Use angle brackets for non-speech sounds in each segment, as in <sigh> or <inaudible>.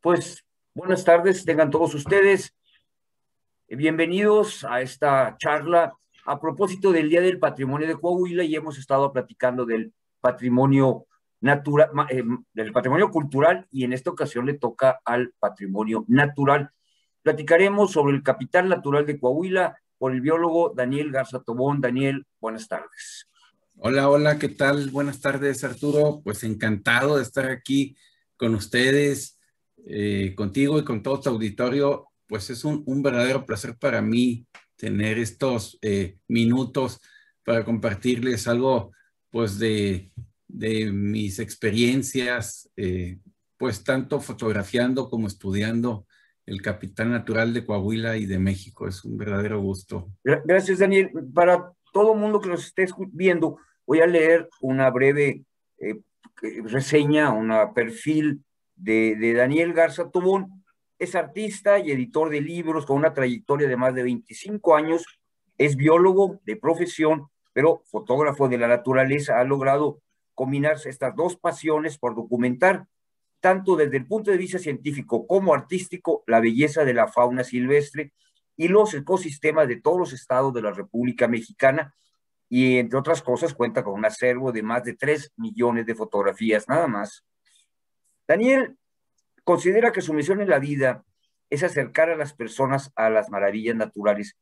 Pues buenas tardes, tengan todos ustedes. Bienvenidos a esta charla a propósito del Día del Patrimonio de Coahuila y hemos estado platicando del patrimonio natural, eh, del patrimonio cultural y en esta ocasión le toca al patrimonio natural. Platicaremos sobre el capital natural de Coahuila por el biólogo Daniel Garza Tobón. Daniel, buenas tardes. Hola, hola, ¿qué tal? Buenas tardes, Arturo. Pues encantado de estar aquí con ustedes eh, contigo y con todo tu auditorio. Pues es un, verdadero placer para mí tener estos eh, minutos para compartirles algo pues de, mis experiencias, eh, pues tanto fotografiando como estudiando el capital natural de Coahuila y de México. Es un verdadero gusto. Gracias, Daniel. Para todo el mundo que nos esté viendo, voy a leer una breve reseña, una perfil de, Daniel Garza Tobón. Es artista y editor de libros con una trayectoria de más de 25 años. Es biólogo de profesión, pero fotógrafo de la naturaleza. Ha logrado combinar estas dos pasiones por documentar, tanto desde el punto de vista científico como artístico, la belleza de la fauna silvestre y los ecosistemas de todos los estados de la República Mexicana. Y entre otras cosas, cuenta con un acervo de más de 3 millones de fotografías nada más. Daniel considera que su misión en la vida es acercar a las personas a las maravillas naturales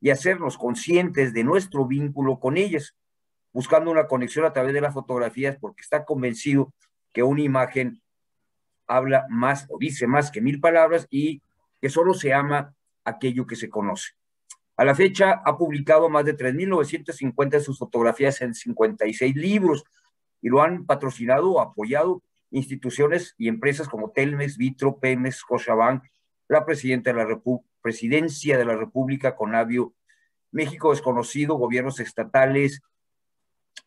y hacernos conscientes de nuestro vínculo con ellas, buscando una conexión a través de las fotografías, porque está convencido que una imagen habla más o dice más que mil palabras y que solo se ama aquello que se conoce. A la fecha ha publicado más de 3.950 de sus fotografías en 56 libros y lo han patrocinado o apoyado instituciones y empresas como Telmes, Vitro, Pemex, Cochabán, la Presidenta de la Presidencia de la República, Conavio, México Desconocido, gobiernos estatales.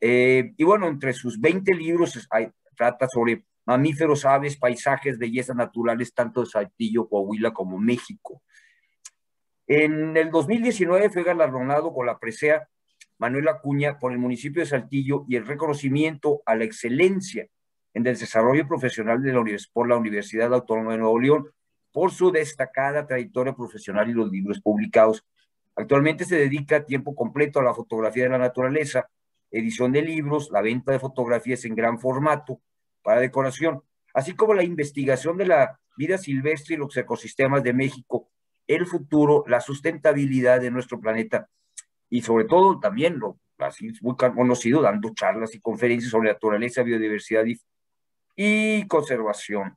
Eh, y bueno, entre sus 20 libros hay, trata sobre mamíferos, aves, paisajes, bellezas naturales, tanto de Saltillo, Coahuila como México. En el 2019 fue galardonado con la presea Manuel Acuña por el municipio de Saltillo y el reconocimiento a la excelencia en el desarrollo profesional por la Universidad Autónoma de Nuevo León por su destacada trayectoria profesional y los libros publicados. Actualmente se dedica a tiempo completo a la fotografía de la naturaleza, edición de libros, la venta de fotografías en gran formato para decoración, así como la investigación de la vida silvestre y los ecosistemas de México, el futuro, la sustentabilidad de nuestro planeta y sobre todo también lo así muy conocido dando charlas y conferencias sobre naturaleza, biodiversidad y y conservación.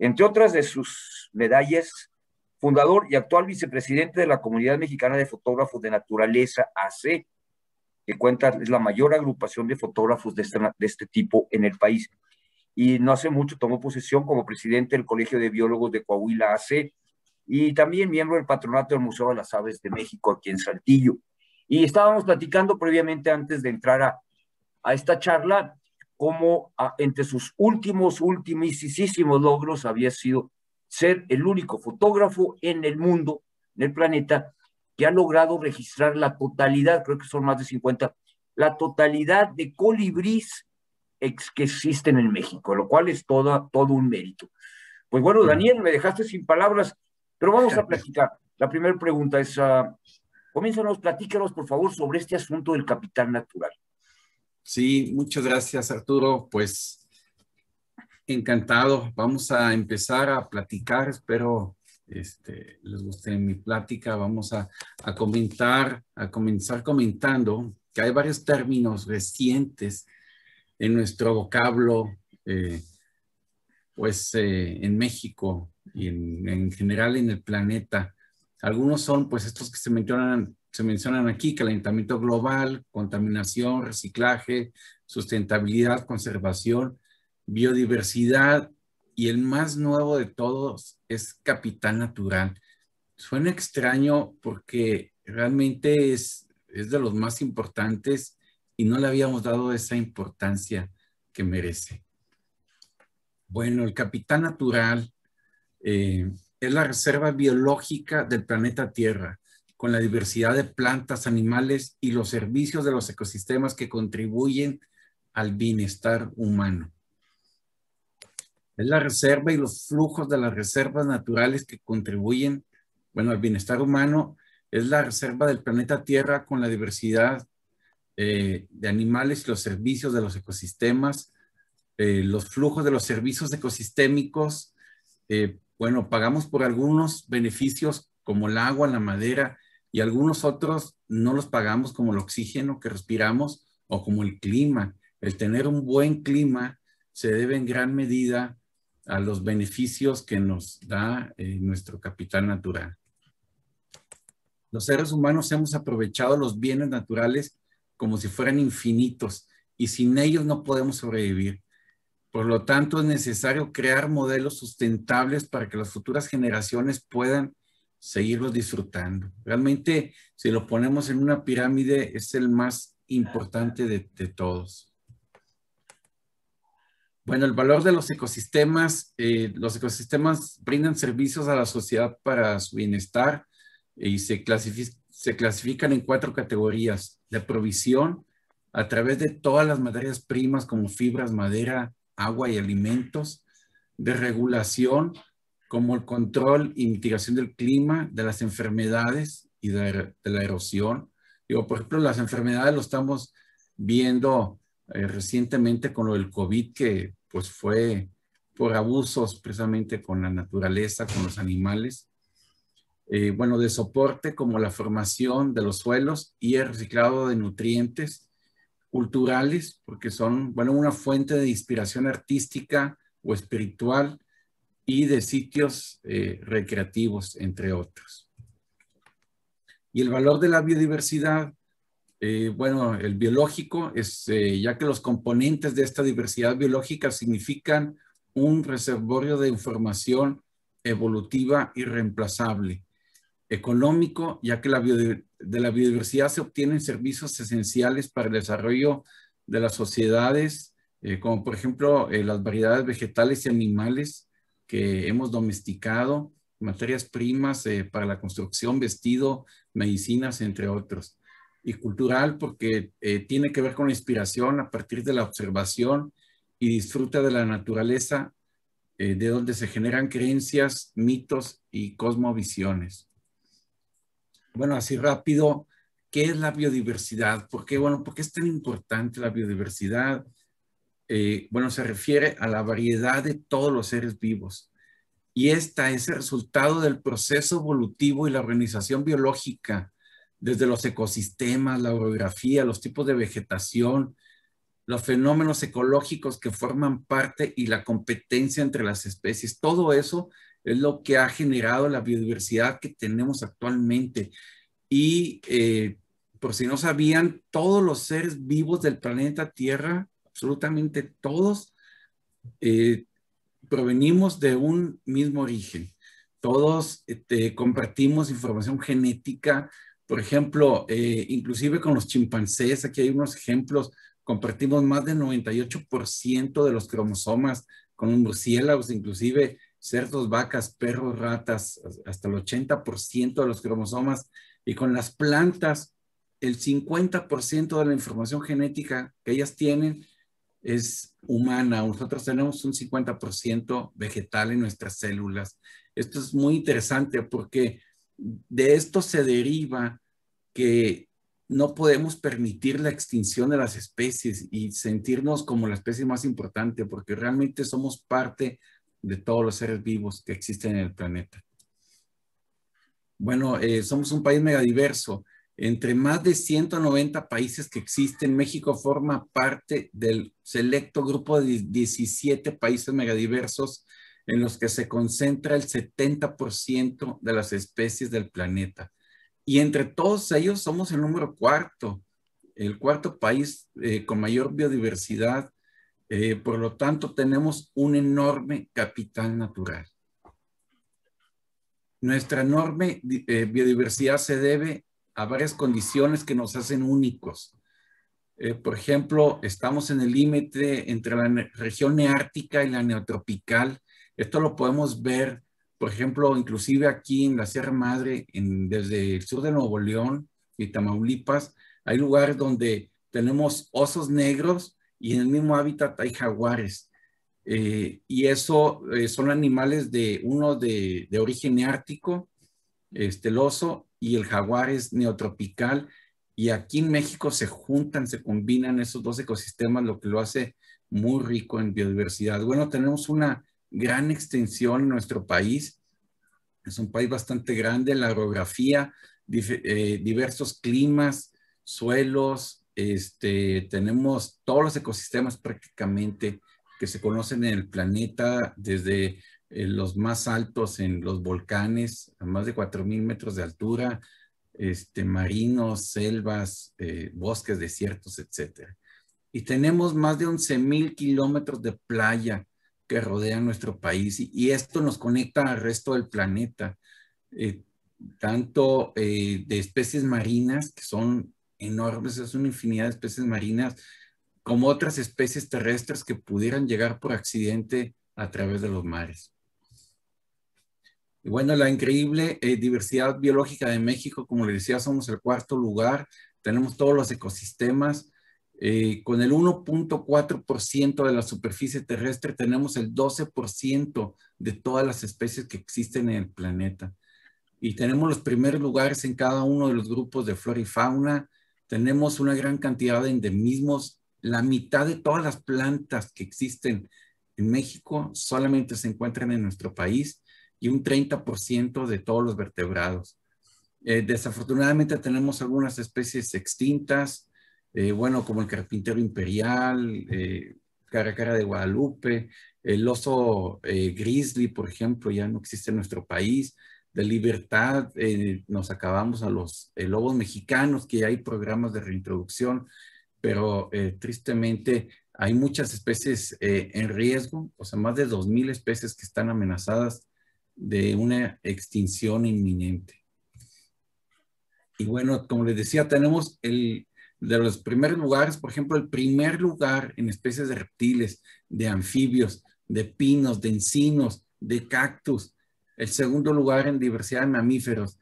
Entre otras de sus medallas, fundador y actual vicepresidente de la Comunidad Mexicana de Fotógrafos de Naturaleza, AC, que cuenta es la mayor agrupación de fotógrafos de este, de este tipo en el país. Y no hace mucho tomó posesión como presidente del Colegio de Biólogos de Coahuila, AC, y también miembro del patronato del Museo de las Aves de México aquí en Saltillo. Y estábamos platicando previamente antes de entrar a, a esta charla como ah, entre sus últimos, ultimísimos logros había sido ser el único fotógrafo en el mundo, en el planeta, que ha logrado registrar la totalidad, creo que son más de 50, la totalidad de colibrís que existen en México, lo cual es toda, todo un mérito. Pues bueno, Daniel, me dejaste sin palabras, pero vamos a platicar. La primera pregunta es, uh, ah, comiénzanos, platícanos, por favor, sobre este asunto del capital natural. Sí, muchas gracias Arturo. Pues encantado. Vamos a empezar a platicar. Espero este, les guste mi plática. Vamos a, a, comentar, a comenzar comentando que hay varios términos recientes en nuestro vocablo, eh, pues eh, en México y en, en general en el planeta. Algunos son pues estos que se mencionan se mencionan aquí, calentamiento global, contaminación, reciclaje, sustentabilidad, conservación, biodiversidad y el más nuevo de todos es capital natural. Suena extraño porque realmente es, es de los más importantes y no le habíamos dado esa importancia que merece. Bueno, el capital natural eh, es la reserva biológica del planeta Tierra con la diversidad de plantas, animales y los servicios de los ecosistemas que contribuyen al bienestar humano. Es la reserva y los flujos de las reservas naturales que contribuyen, bueno, al bienestar humano. Es la reserva del planeta Tierra con la diversidad eh, de animales y los servicios de los ecosistemas, eh, los flujos de los servicios ecosistémicos. Eh, bueno, pagamos por algunos beneficios como el agua, la madera, y algunos otros no los pagamos como el oxígeno que respiramos o como el clima. El tener un buen clima se debe en gran medida a los beneficios que nos da eh, nuestro capital natural. Los seres humanos hemos aprovechado los bienes naturales como si fueran infinitos y sin ellos no podemos sobrevivir. Por lo tanto, es necesario crear modelos sustentables para que las futuras generaciones puedan seguirlos disfrutando. Realmente, si lo ponemos en una pirámide, es el más importante de, todos. Bueno, el valor de los ecosistemas. Eh, los ecosistemas brindan servicios a la sociedad para su bienestar y se, se clasifican en cuatro categorías. La provisión a través de todas las materias primas como fibras, madera, agua y alimentos. De regulación como el control y e mitigación del clima, de las enfermedades y de, la erosión. Digo, por ejemplo, las enfermedades lo estamos viendo eh, recientemente con lo del COVID, que pues fue por abusos precisamente con la naturaleza, con los animales. Eh, bueno, de soporte como la formación de los suelos y el reciclado de nutrientes culturales, porque son, bueno, una fuente de inspiración artística o espiritual y de sitios eh, recreativos, entre otros. Y el valor de la biodiversidad, eh, bueno, el biológico, es eh, ya que los componentes de esta diversidad biológica significan un reservorio de información evolutiva irreemplazable. Económico, ya que de la biodiversidad se obtienen servicios esenciales para el desarrollo de las sociedades, como por ejemplo las variedades vegetales y animales, que hemos domesticado, materias primas eh, para la construcción, vestido, medicinas, entre otros. Y cultural porque eh, tiene que ver con la inspiración a partir de la observación y disfruta de la naturaleza, eh, de donde se generan creencias, mitos y cosmovisiones. Bueno, así rápido, ¿qué es la biodiversidad? Porque bueno, ¿por qué es tan importante la biodiversidad? Eh, bueno, se refiere a la variedad de todos los seres vivos. Y esta es el resultado del proceso evolutivo y la organización biológica, desde los ecosistemas, la orografía, los tipos de vegetación, los fenómenos ecológicos que forman parte y la competencia entre las especies. Todo eso es lo que ha generado la biodiversidad que tenemos actualmente. Y eh, por si no sabían, todos los seres vivos del planeta Tierra absolutamente todos eh, provenimos de un mismo origen. Todos este, compartimos información genética, por ejemplo, eh, inclusive con los chimpancés, aquí hay unos ejemplos, compartimos más del 98% de los cromosomas con un murciélago inclusive cerdos, vacas, perros, ratas, hasta el 80% de los cromosomas, y con las plantas, el 50% de la información genética que ellas tienen es humana. Nosotros tenemos un 50% vegetal en nuestras células. Esto es muy interesante porque de esto se deriva que no podemos permitir la extinción de las especies y sentirnos como la especie más importante porque realmente somos parte de todos los seres vivos que existen en el planeta. Bueno, eh, somos un país megadiverso entre más de 190 países que existen, México forma parte del selecto grupo de 17 países megadiversos en los que se concentra el 70% de las especies del planeta. Y entre todos ellos somos el número cuarto, el cuarto país eh, con mayor biodiversidad. Eh, por lo tanto, tenemos un enorme capital natural. Nuestra enorme eh, biodiversidad se debe a varias condiciones que nos hacen únicos. Eh, por ejemplo, estamos en el límite entre la región neártica y la neotropical. Esto lo podemos ver, por ejemplo, inclusive aquí en la Sierra Madre, desde el sur de Nuevo León y Tamaulipas, hay lugares donde tenemos osos negros y en el mismo hábitat hay jaguares. Eh, y eso eh, son animales de uno de, de origen neártico, este, el oso, y el jaguar es neotropical y aquí en México se juntan, se combinan esos dos ecosistemas, lo que lo hace muy rico en biodiversidad. Bueno, tenemos una gran extensión en nuestro país, es un país bastante grande, la geografía eh, diversos climas, suelos, este, tenemos todos los ecosistemas prácticamente que se conocen en el planeta, desde los más altos en los volcanes, a más de 4.000 metros de altura, este, marinos, selvas, eh, bosques, desiertos, etc. Y tenemos más de 11.000 kilómetros de playa que rodean nuestro país y, esto nos conecta al resto del planeta, eh, tanto eh, de especies marinas, que son enormes, es una infinidad de especies marinas, como otras especies terrestres que pudieran llegar por accidente a través de los mares. Y bueno, la increíble eh, diversidad biológica de México, como les decía, somos el cuarto lugar, tenemos todos los ecosistemas. Eh, con el 1.4% de la superficie terrestre tenemos el 12% de todas las especies que existen en el planeta. Y tenemos los primeros lugares en cada uno de los grupos de flora y fauna. Tenemos una gran cantidad de endemismos. La mitad de todas las plantas que existen en México solamente se encuentran en nuestro país y un 30% de todos los vertebrados. Eh, desafortunadamente tenemos algunas especies extintas, eh, bueno, como el carpintero imperial, eh, cara cara de Guadalupe, el oso eh, grizzly, por ejemplo, ya no existe en nuestro país. De libertad, nos acabamos a los lobos mexicanos, que hay programas de reintroducción, pero tristemente hay muchas especies en riesgo, o sea, más de 2.000 especies que están amenazadas de una extinción inminente. Y bueno, como les decía, tenemos el, de los primeros lugares, por ejemplo, el primer lugar en especies de reptiles, de anfibios, de pinos, de encinos, de cactus, el segundo lugar en diversidad de mamíferos.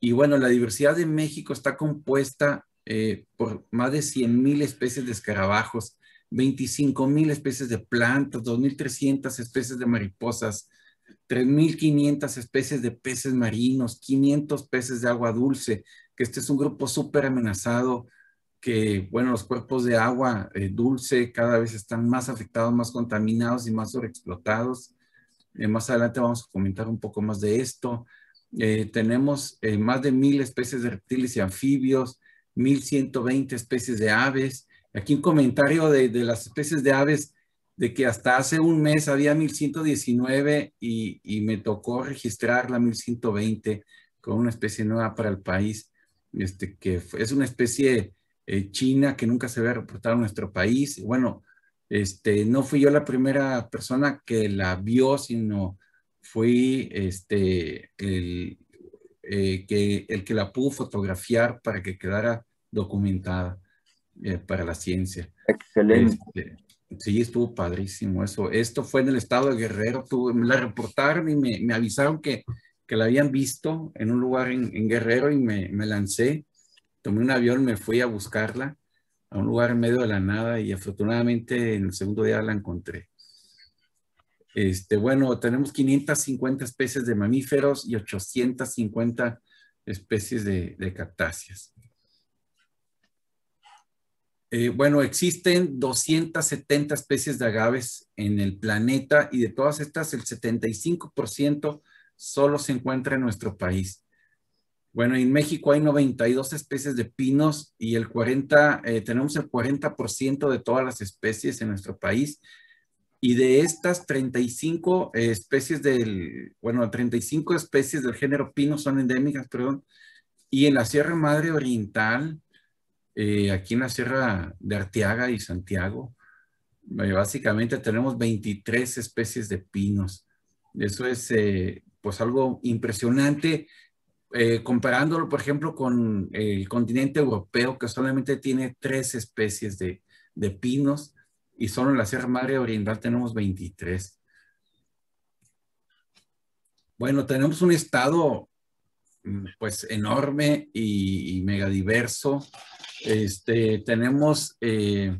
Y bueno, la diversidad de México está compuesta eh, por más de 100.000 especies de escarabajos, 25.000 especies de plantas, 2.300 especies de mariposas, 3.500 especies de peces marinos, 500 peces de agua dulce, que este es un grupo súper amenazado, que bueno, los cuerpos de agua eh, dulce cada vez están más afectados, más contaminados y más sobreexplotados. Eh, más adelante vamos a comentar un poco más de esto. Eh, tenemos más de 1.000 especies de reptiles y anfibios, 1.120 especies de aves. Aquí un comentario de, de las especies de aves de que hasta hace un mes había 1119 y, y me tocó registrar la 1120 con una especie nueva para el país, este, que es una especie eh, china que nunca se había reportado en nuestro país. Bueno, este, no fui yo la primera persona que la vio, sino fui este, el, eh, que, el que la pudo fotografiar para que quedara documentada eh, para la ciencia. Excelente. Este, Sí, estuvo padrísimo eso. Esto fue en el estado de Guerrero. me la reportaron y me, avisaron que, la habían visto en un lugar en, Guerrero y me, me, lancé. Tomé un avión, me fui a buscarla a un lugar en medio de la nada y afortunadamente en el segundo día la encontré. Este, bueno, tenemos 550 especies de mamíferos y 850 especies de, de cactáceas. Eh, bueno, existen 270 especies de agaves en el planeta y de todas estas el 75% solo se encuentra en nuestro país. Bueno, en México hay 92 especies de pinos y el 40, eh, tenemos el 40% de todas las especies en nuestro país. Y de estas 35 eh, especies del, bueno, 35 especies del género pino son endémicas, perdón. Y en la Sierra Madre Oriental, eh, aquí en la Sierra de Arteaga y Santiago, eh, básicamente tenemos 23 especies de pinos. Eso es eh, pues algo impresionante comparándolo, por ejemplo, con el continente europeo que solamente tiene tres especies de, de pinos y solo en la Sierra Madre Oriental tenemos 23. Bueno, tenemos un estado Mm, pues enorme y, mega diverso. Este, tenemos eh,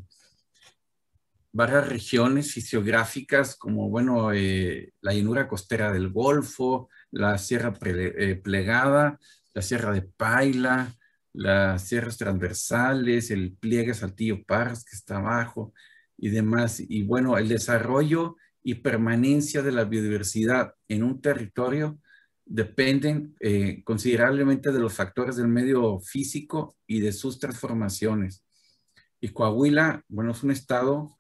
varias regiones fisiográficas como, bueno, eh, la llanura costera del Golfo, la Sierra eh, Plegada, la Sierra de Paila, las sierras transversales, el pliegue Saltillo Parras que está abajo y demás. Y bueno, el desarrollo y permanencia de la biodiversidad en un territorio dependen eh, considerablemente de los factores del medio físico y de sus transformaciones. Y Coahuila, bueno, es un estado,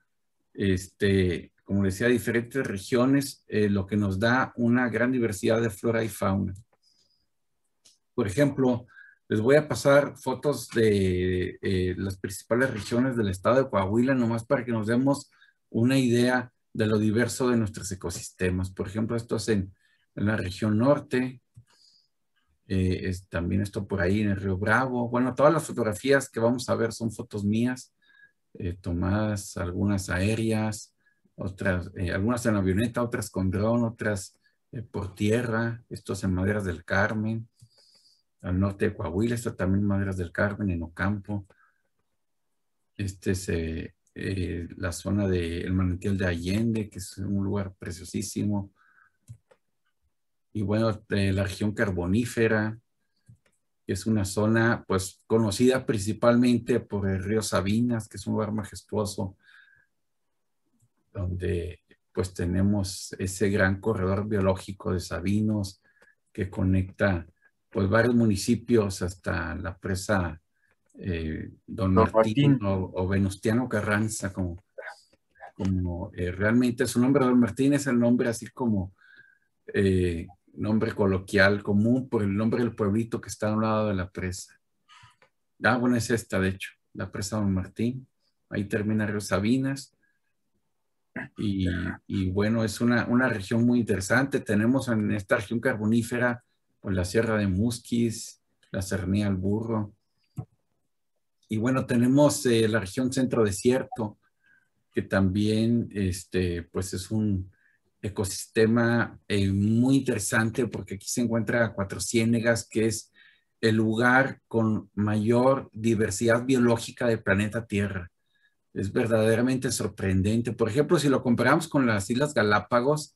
este, como decía, diferentes regiones, eh, lo que nos da una gran diversidad de flora y fauna. Por ejemplo, les voy a pasar fotos de eh, las principales regiones del estado de Coahuila, nomás para que nos demos una idea de lo diverso de nuestros ecosistemas. Por ejemplo, esto es en, en la región norte. Eh, también esto por ahí en el Río Bravo. Bueno, todas las fotografías que vamos a ver son fotos mías, eh, tomadas algunas aéreas, otras, eh, algunas en avioneta, otras con dron, otras por tierra. Estos en Maderas del Carmen, al norte de Coahuila. Esto también Maderas del Carmen, en Ocampo. Este es la zona del manantial de Allende, que es un lugar preciosísimo y bueno, de eh, la región carbonífera, que es una zona pues conocida principalmente por el río Sabinas, que es un lugar majestuoso, donde pues tenemos ese gran corredor biológico de Sabinos que conecta pues varios municipios hasta la presa eh, Don Martín, O, Venustiano Carranza, como, como eh, realmente su nombre Don Martín es el nombre así como nombre coloquial común por el nombre del pueblito que está a un lado de la presa. Ah, bueno, es esta, de hecho, la presa Don Martín. Ahí termina Río Sabinas. Y, bueno, es una, una, región muy interesante. Tenemos en esta región carbonífera pues, la Sierra de Musquis, la Cernía al Burro. Y bueno, tenemos eh, la región centro desierto, que también este, pues es un, ecosistema eh, muy interesante porque aquí se encuentra Cuatro Ciénegas, que es el lugar con mayor diversidad biológica del planeta Tierra. Es verdaderamente sorprendente. Por ejemplo, si lo comparamos con las Islas Galápagos,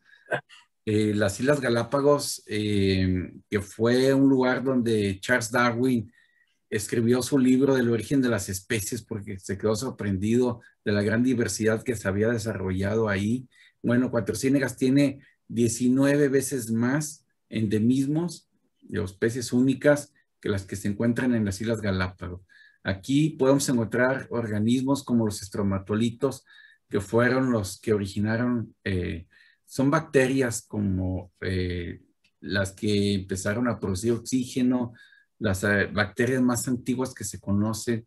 eh, las Islas Galápagos, eh, que fue un lugar donde Charles Darwin escribió su libro del origen de las especies porque se quedó sorprendido de la gran diversidad que se había desarrollado ahí bueno, Cuatro Ciénegas tiene 19 veces más endemismos de especies únicas que las que se encuentran en las Islas Galápagos. Aquí podemos encontrar organismos como los estromatolitos, que fueron los que originaron, eh, son bacterias como eh, las que empezaron a producir oxígeno, las eh, bacterias más antiguas que se conocen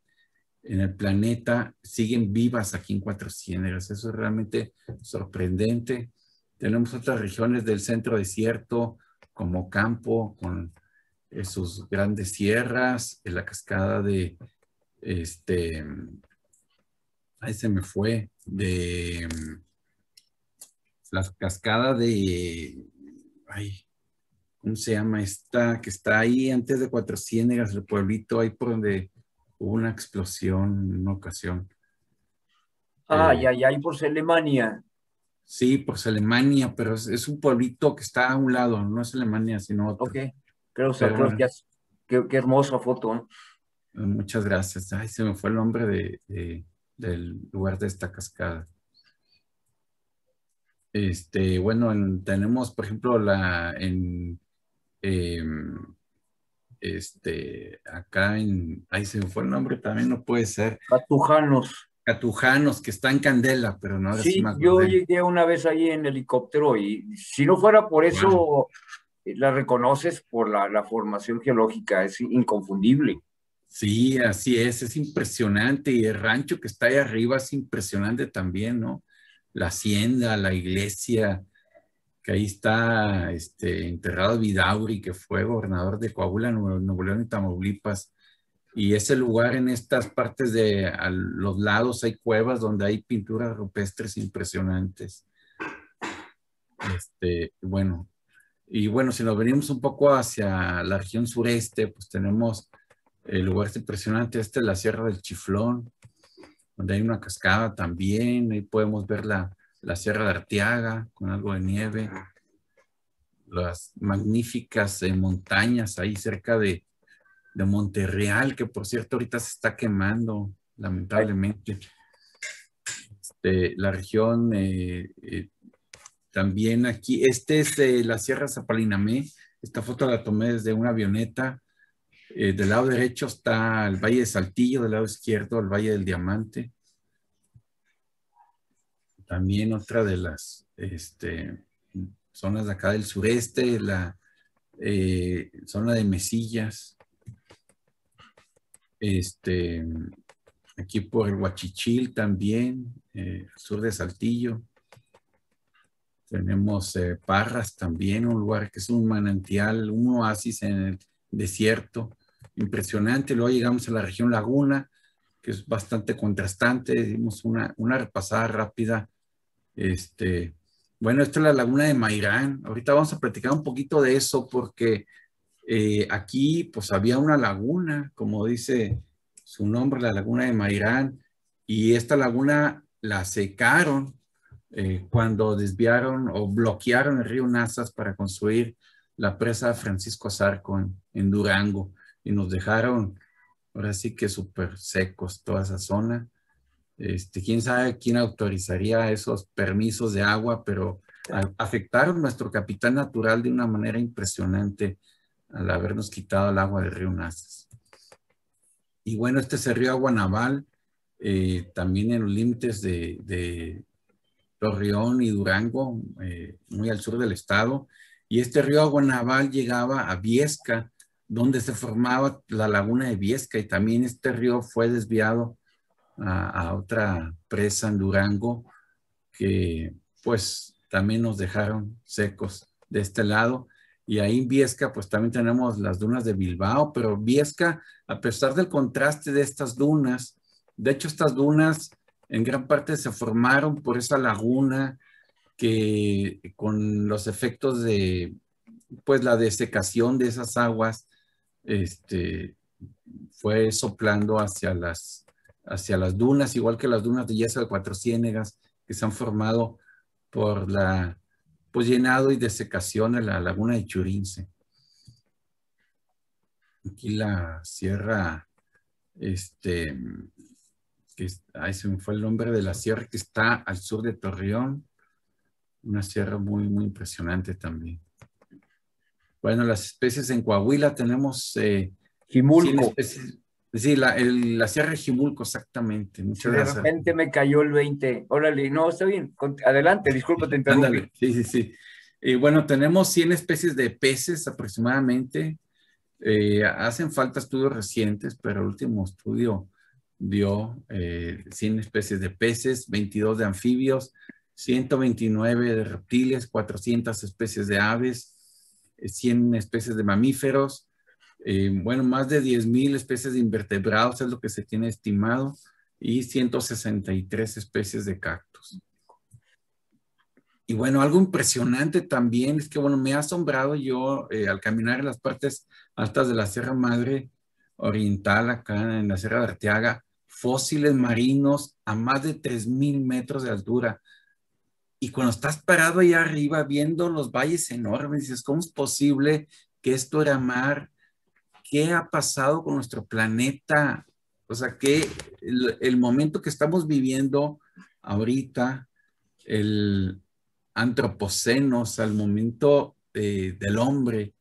en el planeta siguen vivas aquí en Cuatro Ciénegas. Eso es realmente sorprendente. Tenemos otras regiones del centro desierto, como Campo, con eh, sus grandes sierras, en eh, la cascada de, este, ahí se me fue, de mm, la cascada de, ay, ¿cómo se llama esta? Que está ahí antes de Cuatro Ciénegas, el pueblito ahí por donde hubo una explosión en una ocasión. Ah, eh, y ya, ya, por Alemania. Sí, por Alemania, pero es, un pueblito que está a un lado, no es Alemania, sino otro. Ok, creo, que qué, hermosa foto. ¿eh? Eh, muchas gracias. Ay, se me fue el nombre del lugar de esta cascada. Este, bueno, tenemos, por ejemplo, la, en, em, este, acá en, ahí se me fue el nombre, también no puede ser. Catujanos. Catujanos, que está en Candela, pero no. Sí, yo llegué una vez ahí en helicóptero y si no fuera por eso, eh, la reconoces por la, la formación geológica, es inconfundible. Sí, así es, es impresionante. Y el rancho que está ahí arriba es impresionante también, ¿no? La hacienda, la iglesia, que ahí está este, enterrado Vidauri, que fue gobernador de Coahuila, Nuevo León y Tamaulipas. Y ese lugar en estas partes de los lados hay cuevas donde hay pinturas rupestres impresionantes. Este, bueno, y bueno, si nos venimos un poco hacia la región sureste, pues tenemos el lugar este impresionante, este es la Sierra del Chiflón, donde hay una cascada también, ahí podemos verla la Sierra de Arteaga con algo de nieve, las magníficas eh, montañas ahí cerca de, de, Monterreal, que por cierto ahorita se está quemando, lamentablemente. Este, la región eh, eh, también aquí, este es la Sierra Zapalinamé, esta foto la tomé desde una avioneta. del lado derecho está el Valle de Saltillo, del lado izquierdo el Valle del Diamante también otra de las este, zonas de acá del sureste, la eh, zona de Mesillas, este, aquí por el Huachichil también, eh, sur de Saltillo. Tenemos eh, Parras también, un lugar que es un manantial, un oasis en el desierto, impresionante. Luego llegamos a la región Laguna, que es bastante contrastante. hicimos una repasada rápida este, bueno, esta es la laguna de Mairán. Ahorita vamos a platicar un poquito de eso porque eh, aquí pues había una laguna, como dice su nombre, la laguna de Mairán, y esta laguna la secaron eh, cuando desviaron o bloquearon el río Nazas para construir la presa Francisco Zarco en, en Durango y nos dejaron ahora sí que súper secos toda esa zona. Este, quién sabe quién autorizaría esos permisos de agua, pero afectaron nuestro capital natural de una manera impresionante al habernos quitado el agua del río Nazas. Y bueno, este es el río Aguanaval, eh, también en los límites de, Torreón y Durango, eh, muy al sur del estado. Y este río Aguanaval llegaba a Viesca, donde se formaba la laguna de Viesca, y también este río fue desviado a, otra presa en Durango que pues también nos dejaron secos de este lado. Y ahí en Viesca, pues también tenemos las dunas de Bilbao, pero Viesca, a pesar del contraste de estas dunas, de hecho estas dunas en gran parte se formaron por esa laguna que con los efectos de, pues la desecación de esas aguas, este, fue soplando hacia las hacia las dunas, igual que las dunas de Yesa de Cuatro Ciénegas, que se han formado por la pues, llenado y desecación de la laguna de Churince. Aquí la sierra, este, ahí se me fue el nombre de la sierra que está al sur de Torreón, una sierra muy, muy impresionante también. Bueno, las especies en Coahuila tenemos eh, Sí, la, la Sierra Jimulco, exactamente. Muchas de gracias. De repente me cayó el 20. Órale, no, está bien. Adelante, disculpa, te interrumpí. sí, sí, sí. Y bueno, tenemos 100 especies de peces aproximadamente. Eh, hacen falta estudios recientes, pero el último estudio dio 100 eh, especies de peces, 22 de anfibios, 129 de reptiles, 400 especies de aves, 100 eh, especies de mamíferos, eh, bueno, más de 10.000 especies de invertebrados es lo que se tiene estimado y 163 especies de cactus. Y bueno, algo impresionante también es que, bueno, me ha asombrado yo eh, al caminar en las partes altas de la Sierra Madre Oriental, acá en la Sierra de Arteaga, fósiles marinos a más de 3.000 metros de altura. Y cuando estás parado allá arriba viendo los valles enormes, dices, ¿cómo es posible que esto era mar qué ha pasado con nuestro planeta, o sea, que el, momento que estamos viviendo ahorita, el antropoceno, al momento eh, del hombre,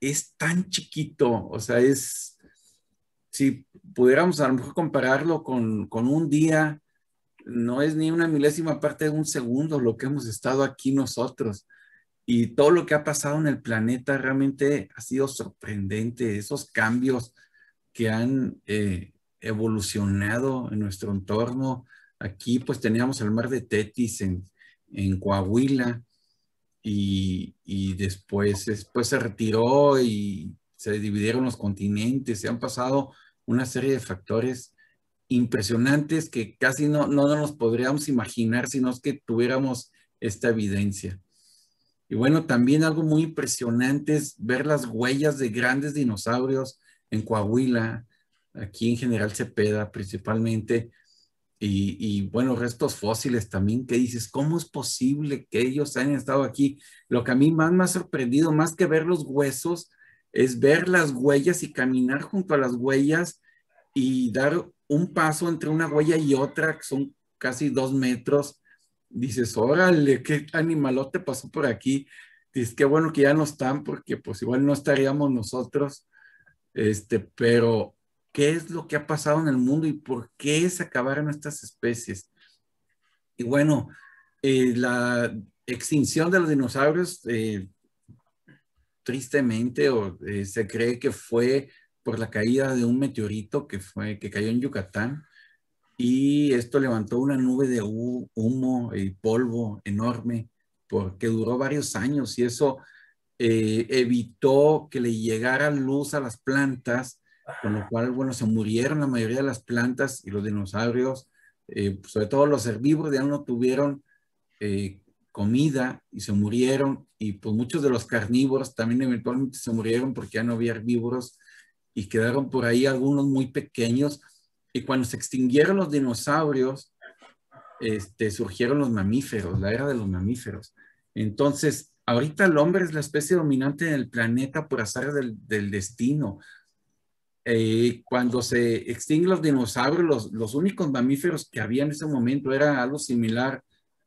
es tan chiquito, o sea, es, si pudiéramos a lo mejor compararlo con, con un día, no es ni una milésima parte de un segundo lo que hemos estado aquí nosotros y todo lo que ha pasado en el planeta realmente ha sido sorprendente. Esos cambios que han eh, evolucionado en nuestro entorno. Aquí pues teníamos el mar de Tetis en, Coahuila y, después, se retiró y se dividieron los continentes. Se han pasado una serie de factores impresionantes que casi no, no nos podríamos imaginar si no es que tuviéramos esta evidencia. Y bueno, también algo muy impresionante es ver las huellas de grandes dinosaurios en Coahuila, aquí en General Cepeda principalmente, y, y, bueno, restos fósiles también, que dices, ¿cómo es posible que ellos hayan estado aquí? Lo que a mí más me ha sorprendido, más que ver los huesos, es ver las huellas y caminar junto a las huellas y dar un paso entre una huella y otra, que son casi dos metros, dices, órale, qué animalote pasó por aquí. Dices, qué bueno que ya no están, porque pues igual no estaríamos nosotros. Este, pero, ¿qué es lo que ha pasado en el mundo y por qué se acabaron estas especies? Y bueno, eh, la extinción de los dinosaurios, eh, tristemente, o, eh, se cree que fue por la caída de un meteorito que, fue, que cayó en Yucatán y esto levantó una nube de humo y polvo enorme porque duró varios años y eso eh, evitó que le llegara luz a las plantas, con lo ah. cual, bueno, se murieron la mayoría de las plantas y los dinosaurios, eh, pues, sobre todo los herbívoros, ya no tuvieron eh, comida y se murieron y pues muchos de los carnívoros también eventualmente se murieron porque ya no había herbívoros y quedaron por ahí algunos muy pequeños y cuando se extinguieron los dinosaurios, este, surgieron los mamíferos, la era de los mamíferos. Entonces, ahorita el hombre es la especie dominante en el planeta por azar del, destino. Eh, cuando se extinguen los dinosaurios, los, únicos mamíferos que había en ese momento era algo similar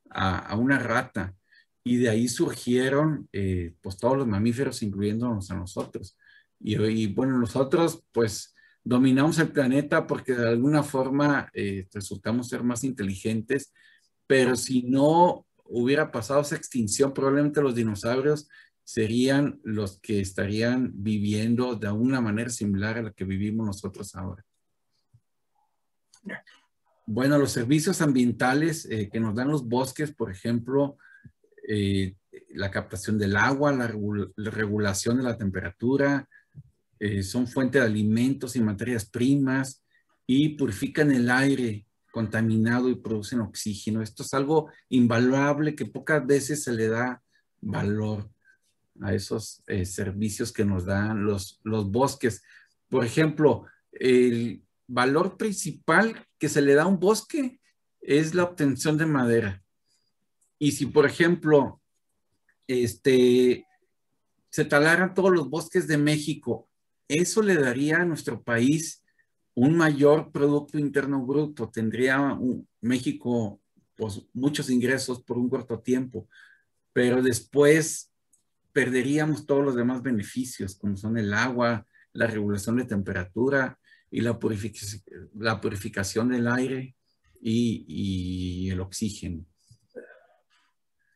a, una rata. Y de ahí surgieron eh, pues, todos los mamíferos, incluyéndonos a nosotros. Y, y bueno, nosotros pues dominamos el planeta porque de alguna forma eh, resultamos ser más inteligentes, pero si no hubiera pasado esa extinción, probablemente los dinosaurios serían los que estarían viviendo de una manera similar a la que vivimos nosotros ahora. Bueno, los servicios ambientales eh, que nos dan los bosques, por ejemplo, eh, la captación del agua, la regulación de la temperatura, eh, son fuente de alimentos y materias primas y purifican el aire contaminado y producen oxígeno. Esto es algo invaluable que pocas veces se le da valor a esos eh, servicios que nos dan los, los bosques. Por ejemplo, el valor principal que se le da a un bosque es la obtención de madera. Y si, por ejemplo, este, se talaran todos los bosques de México eso le daría a nuestro país un mayor Producto Interno Bruto, tendría México pues, muchos ingresos por un corto tiempo, pero después perderíamos todos los demás beneficios, como son el agua, la regulación de temperatura y la, purificación del aire y, el oxígeno.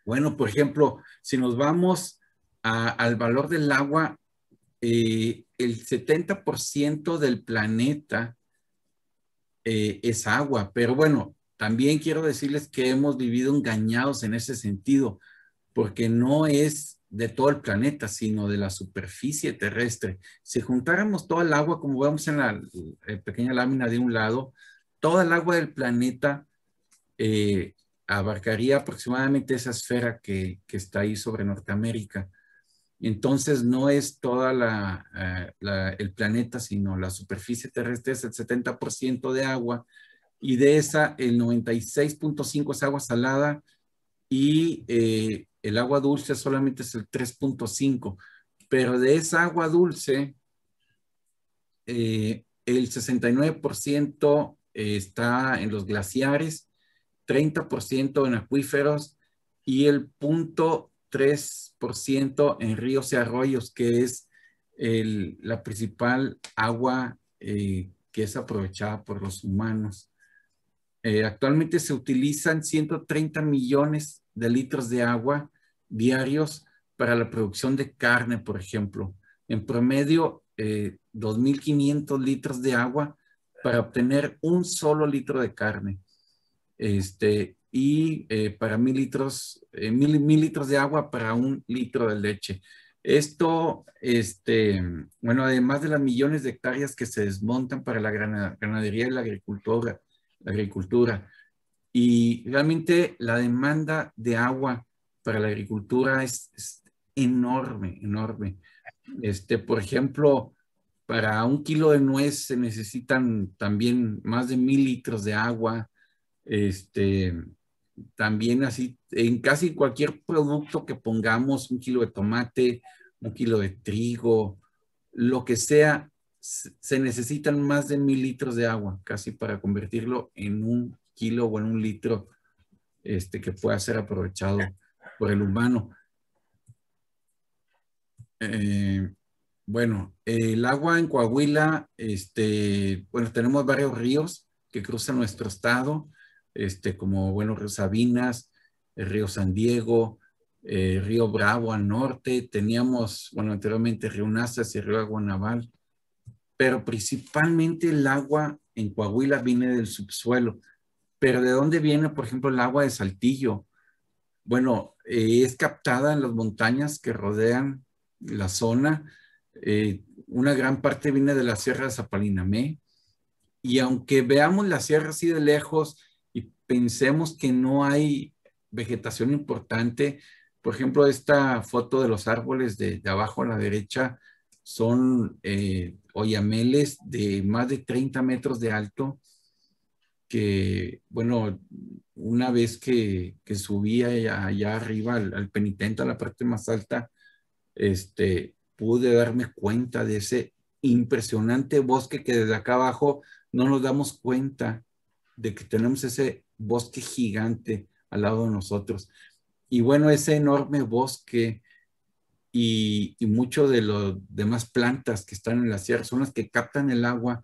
Bueno, por ejemplo, si nos vamos al valor del agua, eh, el 70% del planeta eh, es agua, pero bueno, también quiero decirles que hemos vivido engañados en ese sentido, porque no es de todo el planeta, sino de la superficie terrestre. Si juntáramos toda el agua, como vemos en la eh, pequeña lámina de un lado, toda el agua del planeta abarcaría aproximadamente esa esfera que, está ahí sobre Norteamérica. Entonces no es toda eh, la, el planeta, sino la superficie terrestre es el 70% de agua y de esa el 96.5 es agua salada y eh, el agua dulce solamente es el 3.5, pero de esa agua dulce eh, el 69% está en los glaciares, 30% en acuíferos y el punto 3% en ríos y arroyos, que es la principal agua eh, que es aprovechada por los humanos. Eh, actualmente se utilizan 130 millones de litros de agua diarios para la producción de carne, por ejemplo. En promedio, 2.500 eh, litros de agua para obtener un solo litro de carne. Este, y eh, para mil litros, eh, mil, de agua para un litro de leche. Esto, este, bueno, además de las millones de hectáreas que se desmontan para la ganadería y la agricultura, la agricultura. Y realmente la demanda de agua para la agricultura es, es enorme, enorme. Este, por ejemplo, para un kilo de nuez se necesitan también más de mil litros de agua. Este, también así, en casi cualquier producto que pongamos, un kilo de tomate, un kilo de trigo, lo que sea, se necesitan más de mil litros de agua casi para convertirlo en un kilo o en un litro este, que pueda ser aprovechado por el humano. Eh, bueno, el agua en Coahuila, este, bueno, tenemos varios ríos que cruzan nuestro estado este, como bueno, Río Sabinas, Río San Diego, eh, Río Bravo al norte, teníamos, bueno, anteriormente Río Nazas y Río Aguanaval, pero principalmente el agua en Coahuila viene del subsuelo. Pero ¿de dónde viene, por ejemplo, el agua de Saltillo? Bueno, eh, es captada en las montañas que rodean la zona. Eh, una gran parte viene de la Sierra de Zapalinamé. Y aunque veamos la sierra así de lejos, pensemos que no hay vegetación importante. Por ejemplo, esta foto de los árboles de, abajo a la derecha son eh, oyameles de más de 30 metros de alto que, bueno, una vez que, que subía allá, arriba al, penitente, a la parte más alta, este, pude darme cuenta de ese impresionante bosque que desde acá abajo no nos damos cuenta de que tenemos ese bosque gigante al lado de nosotros. Y bueno, ese enorme bosque y, y mucho de las demás plantas que están en la sierra son las que captan el agua,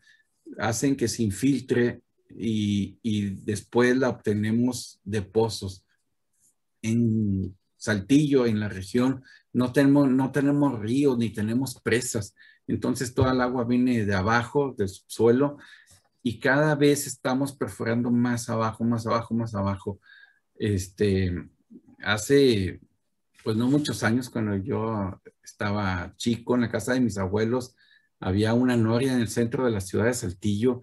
hacen que se infiltre y, después la obtenemos de pozos. En Saltillo, en la región, no tenemos, no tenemos ríos ni tenemos presas. Entonces toda el agua viene de abajo, del suelo y cada vez estamos perforando más abajo, más abajo, más abajo. Este, hace, pues no muchos años, cuando yo estaba chico en la casa de mis abuelos, había una noria en el centro de la ciudad de Saltillo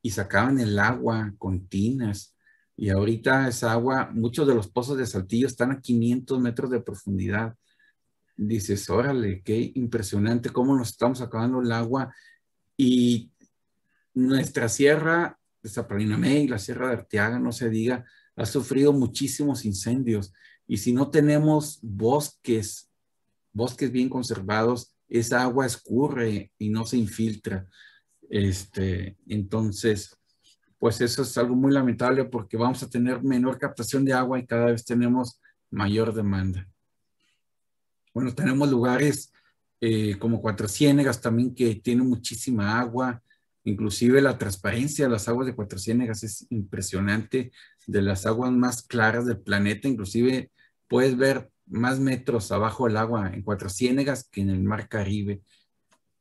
y sacaban el agua con tinas. Y ahorita esa agua, muchos de los pozos de Saltillo están a 500 metros de profundidad. Dices, órale, qué impresionante cómo nos estamos acabando el agua. Y nuestra sierra de Zaparinamé y la sierra de Arteaga, no se diga, ha sufrido muchísimos incendios. Y si no tenemos bosques, bosques bien conservados, esa agua escurre y no se infiltra. Este, entonces, pues eso es algo muy lamentable porque vamos a tener menor captación de agua y cada vez tenemos mayor demanda. Bueno, tenemos lugares eh, como Cuatro Ciénegas también que tiene muchísima agua, Inclusive la transparencia de las aguas de Cuatro Ciénegas es impresionante, de las aguas más claras del planeta, inclusive puedes ver más metros abajo el agua en Cuatro Ciénegas que en el Mar Caribe,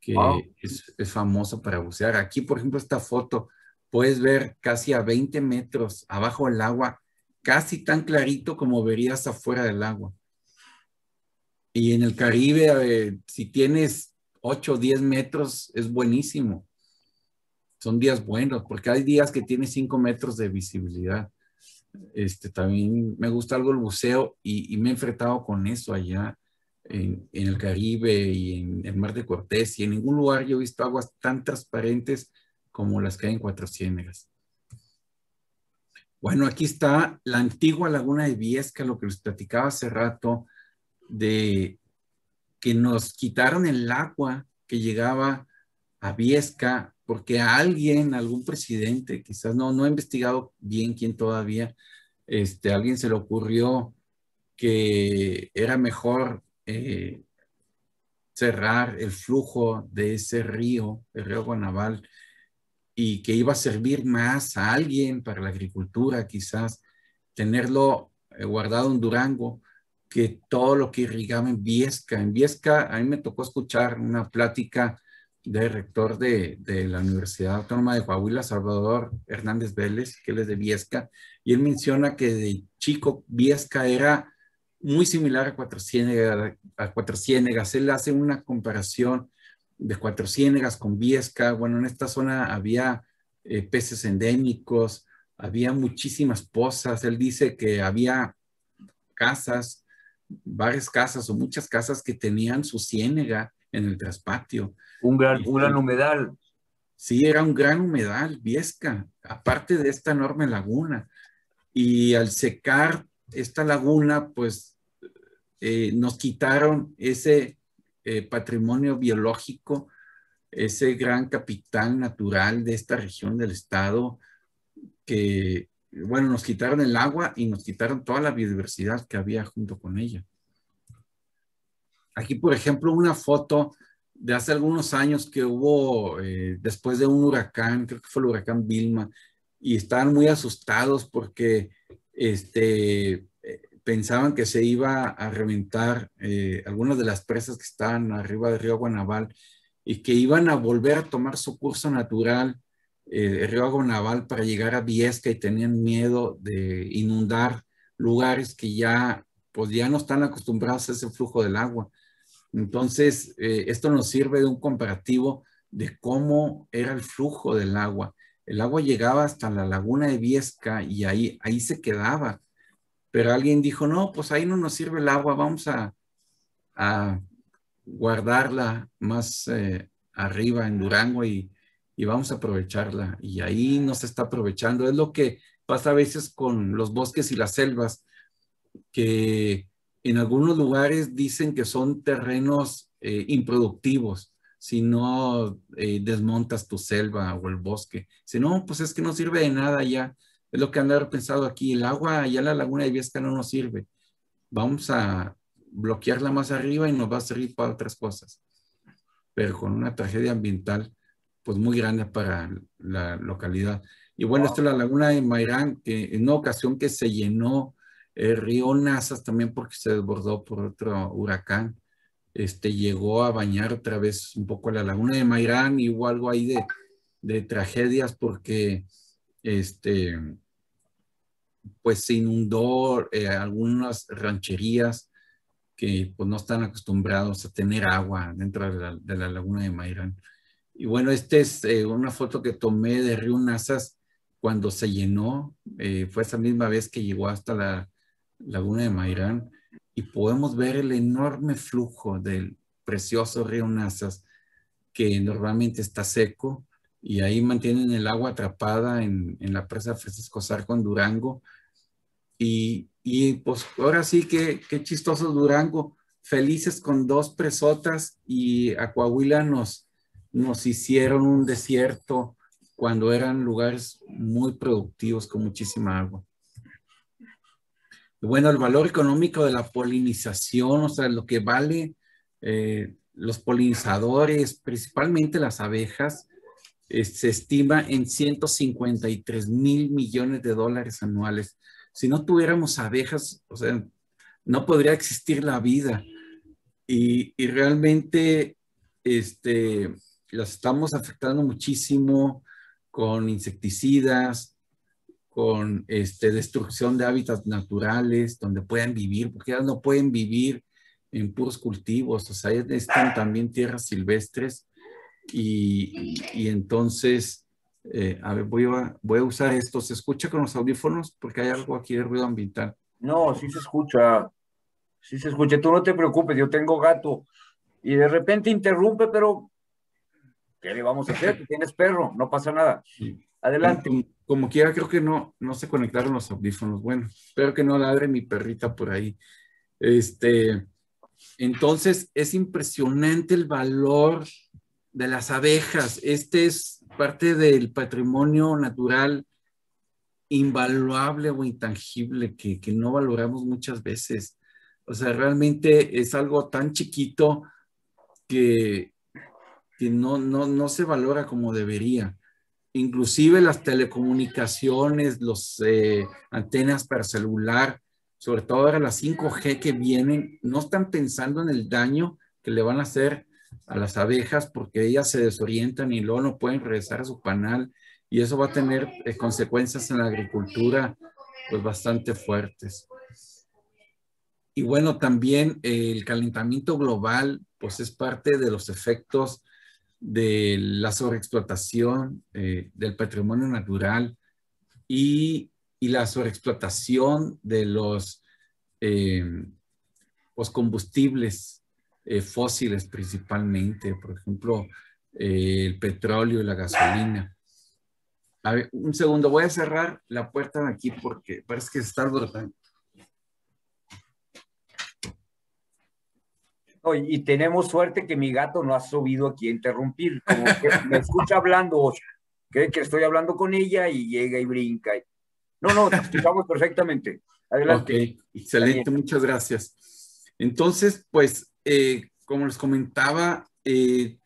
que es, famoso para bucear. Aquí, por ejemplo, esta foto, puedes ver casi a 20 metros abajo el agua, casi tan clarito como verías afuera del agua. Y en el Caribe, eh, si tienes 8 o 10 metros, es buenísimo son días buenos, porque hay días que tiene 5 metros de visibilidad. Este, también me gusta algo el buceo y, me he enfrentado con eso allá en, el Caribe y en el Mar de Cortés y en ningún lugar yo he visto aguas tan transparentes como las que hay en Cuatro Ciénegas. Bueno, aquí está la antigua laguna de Viesca, lo que les platicaba hace rato, de que nos quitaron el agua que llegaba a Viesca, porque a alguien, algún presidente, quizás no, no he investigado bien quién todavía, este, alguien se le ocurrió que era mejor eh, cerrar el flujo de ese río, el río Guanabal, y que iba a servir más a alguien para la agricultura, quizás tenerlo eh, guardado en Durango, que todo lo que irrigaba en Viesca. En Viesca, a mí me tocó escuchar una plática de rector de, la Universidad Autónoma de Coahuila, Salvador Hernández Vélez, que él es de Viesca, y él menciona que de chico Viesca era muy similar a Cuatro a él hace una comparación de Cuatro Ciénegas con Viesca, bueno, en esta zona había eh, peces endémicos, había muchísimas pozas, él dice que había casas, varias casas o muchas casas que tenían su ciénega en el traspatio. Un gran, humedal. Sí, era un gran humedal, Viesca, aparte de esta enorme laguna. Y al secar esta laguna, pues eh, nos quitaron ese eh, patrimonio biológico, ese gran capital natural de esta región del estado, que, bueno, nos quitaron el agua y nos quitaron toda la biodiversidad que había junto con ella. Aquí, por ejemplo, una foto de hace algunos años que hubo, eh, después de un huracán, creo que fue el huracán Vilma, y estaban muy asustados porque este, eh, pensaban que se iba a reventar eh, algunas de las presas que estaban arriba del río Guanabal y que iban a volver a tomar su curso natural el río Guanabal para llegar a Viesca y tenían miedo de inundar lugares que ya, pues ya no están acostumbrados a ese flujo del agua. Entonces, eh, esto nos sirve de un comparativo de cómo era el flujo del agua. El agua llegaba hasta la laguna de Viesca y ahí, ahí se quedaba. Pero alguien dijo, no, pues ahí no nos sirve el agua, vamos a, guardarla más eh, arriba en Durango y, y vamos a aprovecharla. Y ahí no se está aprovechando. Es lo que pasa a veces con los bosques y las selvas, que en algunos lugares dicen que son terrenos eh, improductivos si no eh, desmontas tu selva o el bosque. Si no, pues es que no sirve de nada ya. Es lo que han pensado aquí. El agua allá en la laguna de Viesca no nos sirve. Vamos a bloquearla más arriba y nos va a servir para otras cosas. Pero con una tragedia ambiental, pues muy grande para la localidad. Y bueno, wow. es la laguna de Mairán, que en una ocasión que se llenó el río Nazas también porque se desbordó por otro huracán. Este, llegó a bañar otra vez un poco la laguna de Mairán y hubo algo ahí de, tragedias porque este, pues se inundó eh, algunas rancherías que pues, no están acostumbrados a tener agua dentro de la, laguna de Mairán. Y bueno, esta es eh, una foto que tomé de Río Nazas cuando se llenó. Eh, fue esa misma vez que llegó hasta la Laguna de Mairán, y podemos ver el enorme flujo del precioso río Nazas, que normalmente está seco, y ahí mantienen el agua atrapada en, la presa Francisco Zarco en Durango. Y, y pues ahora sí que qué chistoso Durango, felices con dos presotas y a Coahuila nos, nos hicieron un desierto cuando eran lugares muy productivos con muchísima agua bueno, el valor económico de la polinización, o sea, lo que vale eh, los polinizadores, principalmente las abejas, eh, se estima en 153 mil millones de dólares anuales. Si no tuviéramos abejas, o sea, no podría existir la vida. Y, y realmente este, las estamos afectando muchísimo con insecticidas, con este, destrucción de hábitats naturales donde puedan vivir, porque ya no pueden vivir en puros cultivos, o sea, están también tierras silvestres y, y entonces, eh, a ver, voy a, voy a usar esto, ¿se escucha con los audífonos? Porque hay algo aquí de ruido ambiental. No, sí se escucha, sí se escucha, tú no te preocupes, yo tengo gato y de repente interrumpe, pero ¿qué le vamos a hacer? tienes perro, no pasa nada. Sí. Adelante. Como, quiera, creo que no, no se conectaron los audífonos. Bueno, espero que no ladre mi perrita por ahí. Este, entonces, es impresionante el valor de las abejas. Este es parte del patrimonio natural invaluable o intangible que, no valoramos muchas veces. O sea, realmente es algo tan chiquito que, que no, no se valora como debería inclusive las telecomunicaciones, las eh, antenas para celular, sobre todo ahora las 5G que vienen, no están pensando en el daño que le van a hacer a las abejas porque ellas se desorientan y luego no pueden regresar a su panal y eso va a tener eh, consecuencias en la agricultura pues bastante fuertes. Y bueno, también eh, el calentamiento global pues es parte de los efectos de la sobreexplotación eh, del patrimonio natural y, la sobreexplotación de los, eh, los combustibles eh, fósiles principalmente, por ejemplo, el petróleo y la gasolina. A ver, un segundo, voy a cerrar la puerta aquí porque parece que está alborotando. y tenemos suerte que mi gato no ha subido aquí a interrumpir. me escucha hablando, cree que estoy hablando con ella y llega y brinca. No, no, te escuchamos perfectamente. Adelante. excelente, muchas gracias. Entonces, pues, eh, como les comentaba, eh,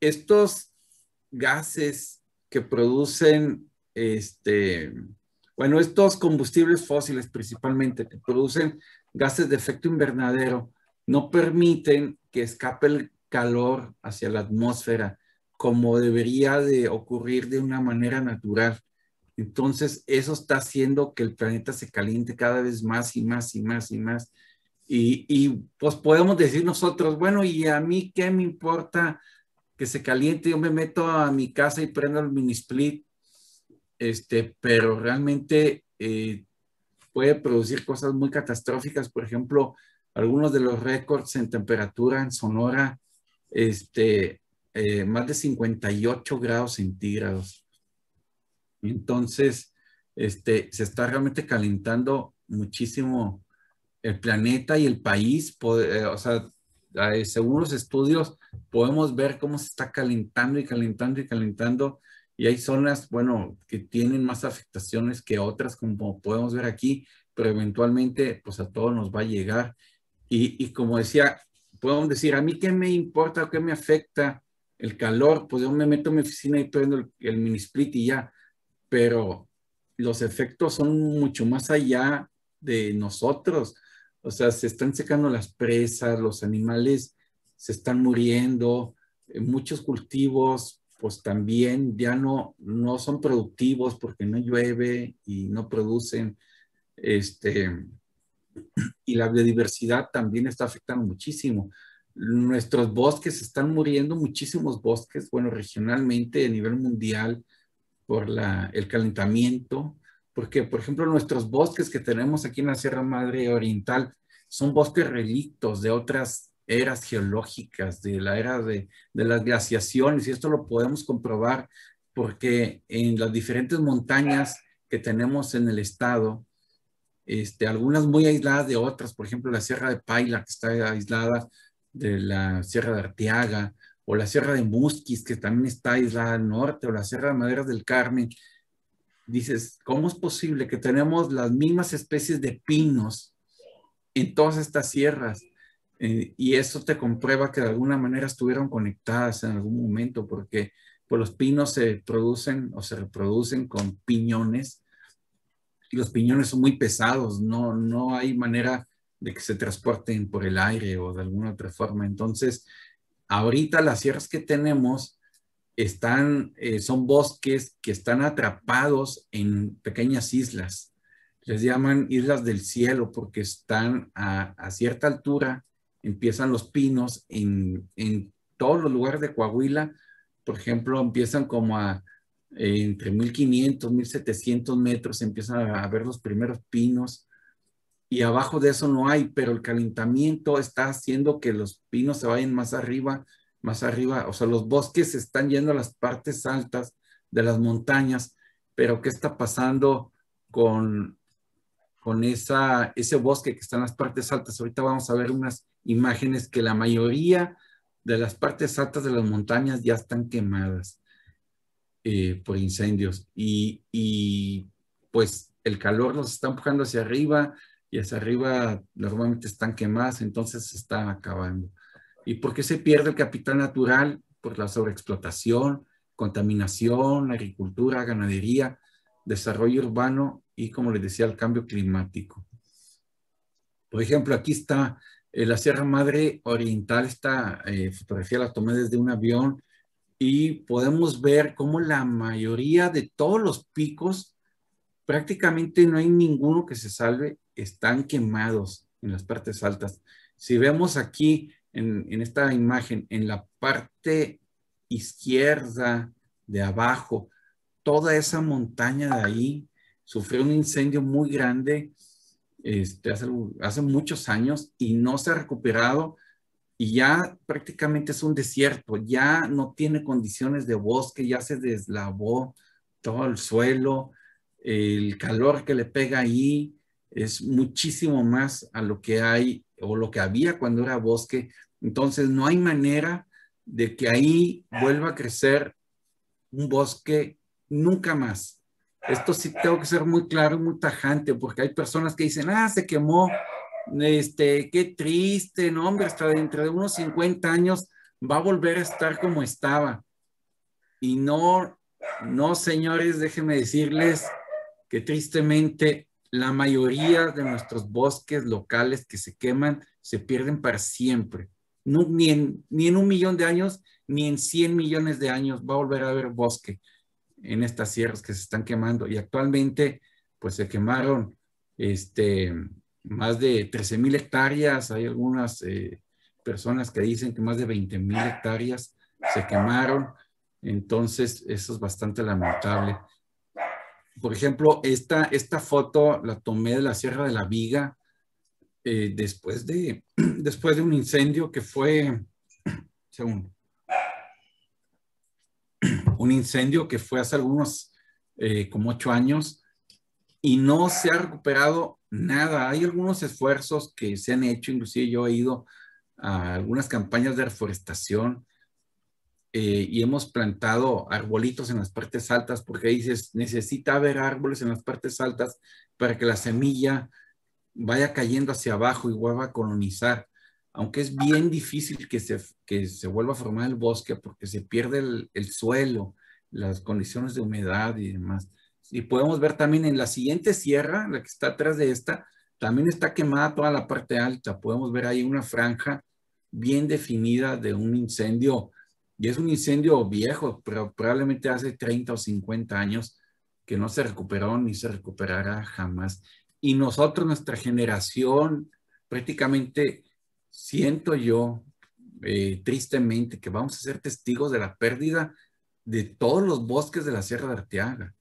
estos gases que producen, este, bueno, estos combustibles fósiles principalmente, que producen gases de efecto invernadero, no permiten que escape el calor hacia la atmósfera como debería de ocurrir de una manera natural. Entonces, eso está haciendo que el planeta se caliente cada vez más y más y más y más. Y, y, pues podemos decir nosotros, bueno, ¿y a mí qué me importa que se caliente? Yo me meto a mi casa y prendo el mini split, este, pero realmente eh, puede producir cosas muy catastróficas. Por ejemplo, algunos de los récords en temperatura en Sonora, este, eh, más de 58 grados centígrados. Entonces, este, se está realmente calentando muchísimo el planeta y el país. Eh, o sea, según los estudios, podemos ver cómo se está calentando y calentando y calentando. Y hay zonas, bueno, que tienen más afectaciones que otras, como podemos ver aquí, pero eventualmente, pues a todos nos va a llegar y, como decía, podemos decir, a mí qué me importa o qué me afecta el calor, pues yo me meto en mi oficina y prendo el, el mini split y ya, pero los efectos son mucho más allá de nosotros. O sea, se están secando las presas, los animales se están muriendo, eh, muchos cultivos pues también ya no, no son productivos porque no llueve y no producen. Este, y la biodiversidad también está afectando muchísimo. Nuestros bosques están muriendo, muchísimos bosques, bueno, regionalmente, a nivel mundial, por el calentamiento, porque, por ejemplo, nuestros bosques que tenemos aquí en la Sierra Madre Oriental son bosques relictos de otras eras geológicas, de la era de las glaciaciones, y esto lo podemos comprobar porque en las diferentes montañas que tenemos en el estado, este, algunas muy aisladas de otras, por ejemplo, la Sierra de Paila, que está aislada de la Sierra de Arteaga, o la Sierra de Musquis, que también está aislada al norte, o la Sierra de Maderas del Carmen. Dices, ¿cómo es posible que tenemos las mismas especies de pinos en todas estas sierras? Eh, y eso te comprueba que de alguna manera estuvieron conectadas en algún momento, porque pues, los pinos se producen o se reproducen con piñones los piñones son muy pesados, no, no hay manera de que se transporten por el aire o de alguna otra forma. Entonces, ahorita las sierras que tenemos están, eh, son bosques que están atrapados en pequeñas islas. Les llaman islas del cielo porque están a, cierta altura, empiezan los pinos en, en todos los lugares de Coahuila, por ejemplo, empiezan como a entre 1500, 1700 metros empiezan a ver los primeros pinos y abajo de eso no hay, pero el calentamiento está haciendo que los pinos se vayan más arriba, más arriba, o sea, los bosques se están yendo a las partes altas de las montañas, pero ¿qué está pasando con, con esa, ese bosque que está en las partes altas? Ahorita vamos a ver unas imágenes que la mayoría de las partes altas de las montañas ya están quemadas. Eh, por incendios. Y, pues el calor nos está empujando hacia arriba y hacia arriba normalmente están quemadas, entonces se está acabando. ¿Y por qué se pierde el capital natural? Por la sobreexplotación, contaminación, agricultura, ganadería, desarrollo urbano y, como les decía, el cambio climático. Por ejemplo, aquí está eh, la Sierra Madre Oriental, esta eh, fotografía la tomé desde un avión y podemos ver cómo la mayoría de todos los picos, prácticamente no hay ninguno que se salve, están quemados en las partes altas. Si vemos aquí en, esta imagen, en la parte izquierda de abajo, toda esa montaña de ahí sufrió un incendio muy grande este, hace muchos años y no se ha recuperado y ya prácticamente es un desierto, ya no tiene condiciones de bosque, ya se deslavó todo el suelo, el calor que le pega ahí es muchísimo más a lo que hay o lo que había cuando era bosque, entonces no hay manera de que ahí vuelva a crecer un bosque nunca más. Esto sí tengo que ser muy claro y muy tajante, porque hay personas que dicen, ah, se quemó este, qué triste, ¿no? Hombre, hasta dentro de unos 50 años va a volver a estar como estaba. Y no, no, señores, déjenme decirles que tristemente la mayoría de nuestros bosques locales que se queman se pierden para siempre. ni, en, ni en un millón de años, ni en 100 millones de años va a volver a haber bosque en estas sierras que se están quemando. Y actualmente, pues se quemaron, este, más de 13.000 mil hectáreas, hay algunas eh, personas que dicen que más de 20 mil hectáreas se quemaron, entonces eso es bastante lamentable. Por ejemplo, esta, esta foto la tomé de la Sierra de la Viga eh, después, de, <clears throat> después de un incendio que fue, <clears throat> <clears throat> un incendio que fue hace algunos eh, como ocho años, y no se ha recuperado nada. Hay algunos esfuerzos que se han hecho, inclusive yo he ido a algunas campañas de reforestación eh, y hemos plantado arbolitos en las partes altas porque dices, necesita haber árboles en las partes altas para que la semilla vaya cayendo hacia abajo y vuelva a colonizar. Aunque es bien difícil que se, se vuelva a formar el bosque porque se pierde el suelo, las condiciones de humedad y demás. Y podemos ver también en la siguiente sierra, la que está atrás de esta, también está quemada toda la parte alta. Podemos ver ahí una franja bien definida de un incendio. Y es un incendio viejo, pero probablemente hace 30 o 50 años que no se recuperó ni se recuperará jamás. Y nosotros, nuestra generación, prácticamente siento yo eh, tristemente que vamos a ser testigos de la pérdida de todos los bosques de la Sierra de Arteaga.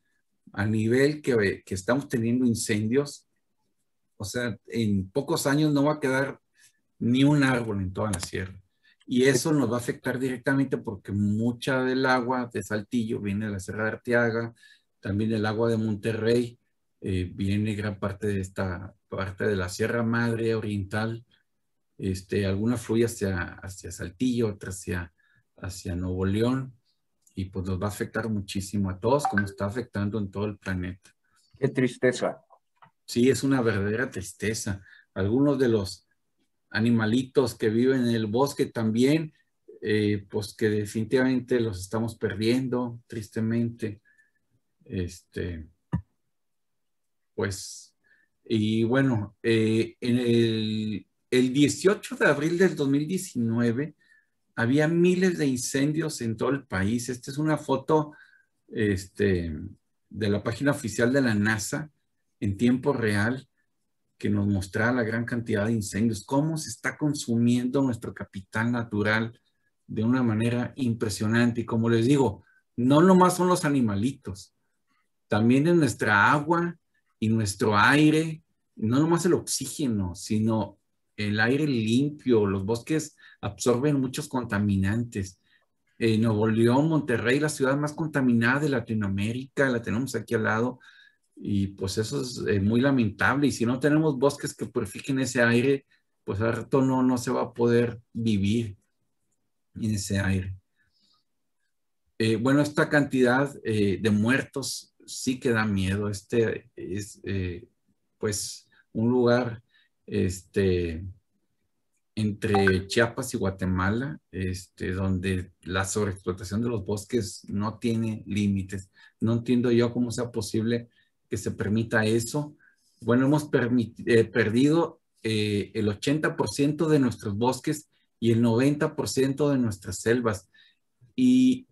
A nivel que, estamos teniendo incendios, o sea, en pocos años no va a quedar ni un árbol en toda la sierra. Y eso nos va a afectar directamente porque mucha del agua de Saltillo viene de la Sierra de Arteaga, también el agua de Monterrey, eh, viene gran parte de esta parte de la Sierra Madre Oriental, este, alguna fluye hacia, Saltillo, otra hacia, hacia Nuevo León, y pues nos va a afectar muchísimo a todos como está afectando en todo el planeta. Qué tristeza. Sí, es una verdadera tristeza. Algunos de los animalitos que viven en el bosque también, eh, pues que definitivamente los estamos perdiendo, tristemente. Este, pues, y bueno, eh, en el, el 18 de abril del 2019, había miles de incendios en todo el país. Esta es una foto este, de la página oficial de la NASA en tiempo real que nos mostraba la gran cantidad de incendios, cómo se está consumiendo nuestro capital natural de una manera impresionante. Y como les digo, no nomás son los animalitos, también es nuestra agua y nuestro aire, no nomás el oxígeno, sino el aire limpio, los bosques absorben muchos contaminantes. Eh, Nuevo León, Monterrey, la ciudad más contaminada de Latinoamérica, la tenemos aquí al lado. Y pues eso es eh, muy lamentable. Y si no tenemos bosques que purifiquen ese aire, pues al no, no se va a poder vivir en ese aire. Eh, bueno, esta cantidad de muertos sí que da miedo. Este es pues un lugar este, entre Chiapas y Guatemala, este, donde la sobreexplotación de los bosques no tiene límites. No entiendo yo cómo sea posible que se permita eso. Bueno, hemos eh, perdido eh, el 80% de nuestros bosques y el 90% de nuestras selvas. Y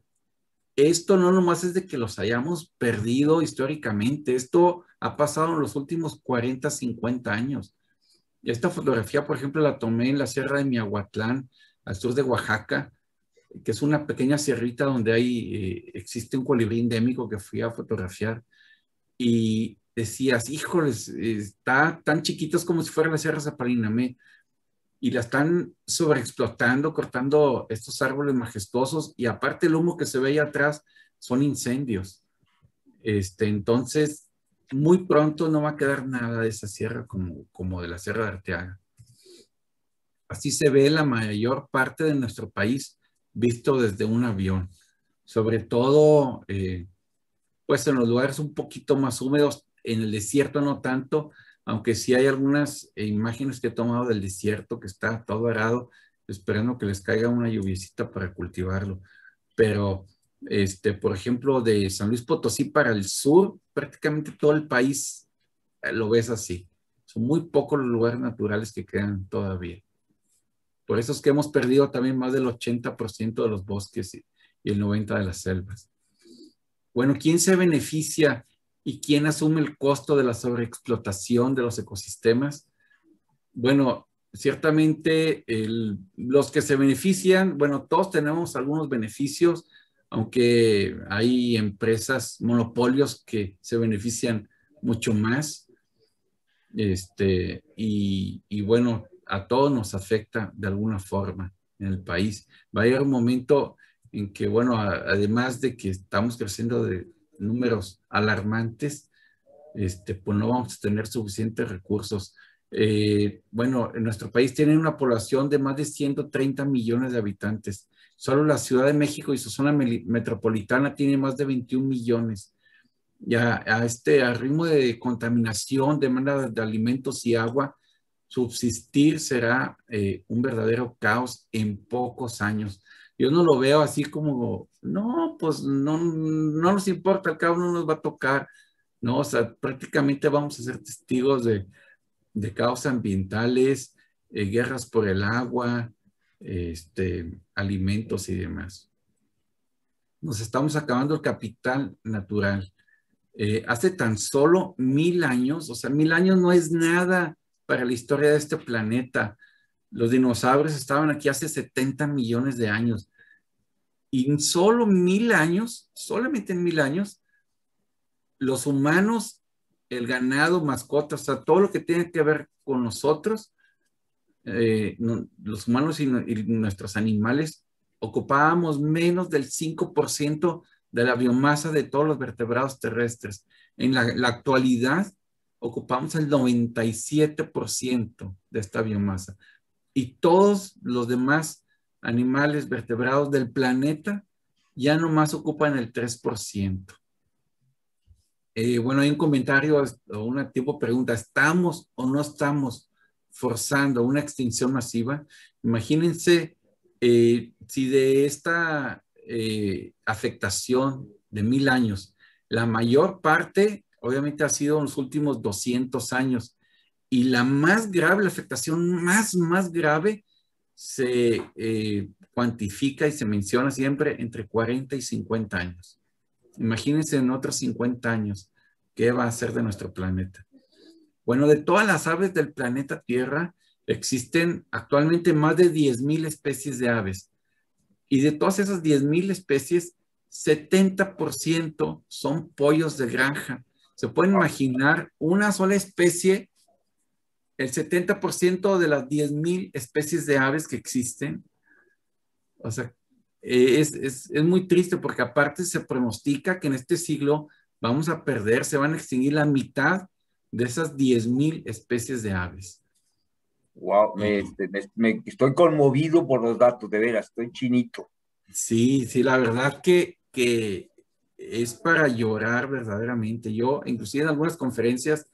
esto no nomás es de que los hayamos perdido históricamente, esto ha pasado en los últimos 40, 50 años. Esta fotografía, por ejemplo, la tomé en la Sierra de Miahuatlán, al sur de Oaxaca, que es una pequeña sierrita donde hay, eh, existe un colibrí endémico que fui a fotografiar. Y decías, híjoles, está tan chiquitos como si fuera la Sierra Zaparinamé. Y la están sobreexplotando, cortando estos árboles majestuosos. Y aparte el humo que se ve ahí atrás son incendios. Este, entonces, muy pronto no va a quedar nada de esa sierra como, de la Sierra de Arteaga. Así se ve la mayor parte de nuestro país visto desde un avión, sobre todo eh, pues en los lugares un poquito más húmedos, en el desierto no tanto, aunque sí hay algunas eh, imágenes que he tomado del desierto que está todo arado, esperando que les caiga una lluviecita para cultivarlo, pero este, por ejemplo, de San Luis Potosí para el sur, prácticamente todo el país eh, lo ves así. Son muy pocos los lugares naturales que quedan todavía. Por eso es que hemos perdido también más del 80% de los bosques y, el 90% de las selvas. Bueno, ¿quién se beneficia y quién asume el costo de la sobreexplotación de los ecosistemas? Bueno, ciertamente los que se benefician, bueno, todos tenemos algunos beneficios, aunque hay empresas, monopolios que se benefician mucho más. Este, y, bueno, a todos nos afecta de alguna forma en el país. Va a haber un momento en que, bueno, además de que estamos creciendo de números alarmantes, este, pues no vamos a tener suficientes recursos. Eh, bueno, en nuestro país tiene una población de más de 130 millones de habitantes Solo la Ciudad de México y su zona metropolitana tiene más de 21 millones. Y a, este a ritmo de contaminación, demanda de alimentos y agua, subsistir será eh, un verdadero caos en pocos años. Yo no lo veo así como, no, pues no, nos importa, cada uno nos va a tocar, ¿no? O sea, prácticamente vamos a ser testigos de, de caos ambientales, eh, guerras por el agua, este, alimentos y demás. Nos estamos acabando el capital natural. Eh, hace tan solo mil años, o sea, mil años no es nada para la historia de este planeta. Los dinosaurios estaban aquí hace 70 millones de años. Y en solo mil años, solamente en mil años, los humanos, el ganado, mascotas, o todo lo que tiene que ver con nosotros, eh, los humanos y, nuestros animales ocupábamos menos del 5% de la biomasa de todos los vertebrados terrestres. En la, actualidad ocupamos el 97% de esta biomasa y todos los demás animales vertebrados del planeta ya nomás ocupan el 3%. Eh, bueno, hay un comentario o una tipo pregunta, ¿estamos o no estamos forzando una extinción masiva, imagínense eh, si de esta eh, afectación de mil años, la mayor parte obviamente ha sido en los últimos 200 años y la más grave, la afectación más, más grave se eh, cuantifica y se menciona siempre entre 40 y 50 años. Imagínense en otros 50 años qué va a ser de nuestro planeta. Bueno, de todas las aves del planeta Tierra, existen actualmente más de 10.000 especies de aves. Y de todas esas 10.000 especies, 70% son pollos de granja. Se pueden imaginar una sola especie, el 70% de las 10.000 especies de aves que existen. O sea, eh, es, es muy triste porque aparte se pronostica que en este siglo vamos a perder, se van a extinguir la mitad de esas 10.000 especies de aves. Wow, este, me, estoy conmovido por los datos, de veras, estoy chinito. Sí, sí, la verdad que, que es para llorar verdaderamente. Yo, inclusive en algunas conferencias,